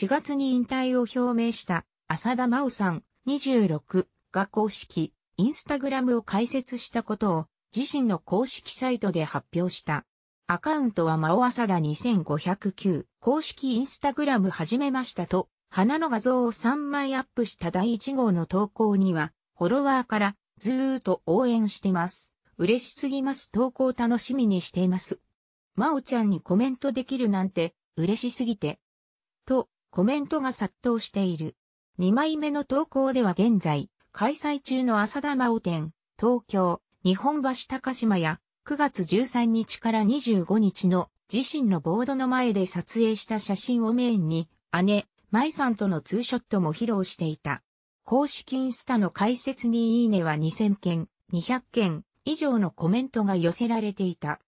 4月に引退を表明した浅田真央さん26が公式インスタグラムを開設したことを自身の公式サイトで発表した。アカウントは真央浅田2509公式インスタグラム始めましたと花の画像を3枚アップした第1号の投稿にはフォロワーからずーっと応援してます。嬉しすぎます。投稿楽しみにしています。まおちゃんにコメントできるなんて嬉しすぎて。と、コメントが殺到している。2枚目の投稿では現在、開催中の浅田真央展、東京、日本橋高島や、9月13日から25日の自身のボードの前で撮影した写真をメインに、姉、舞さんとのツーショットも披露していた。公式インスタの解説にいいねは2000件、200件以上のコメントが寄せられていた。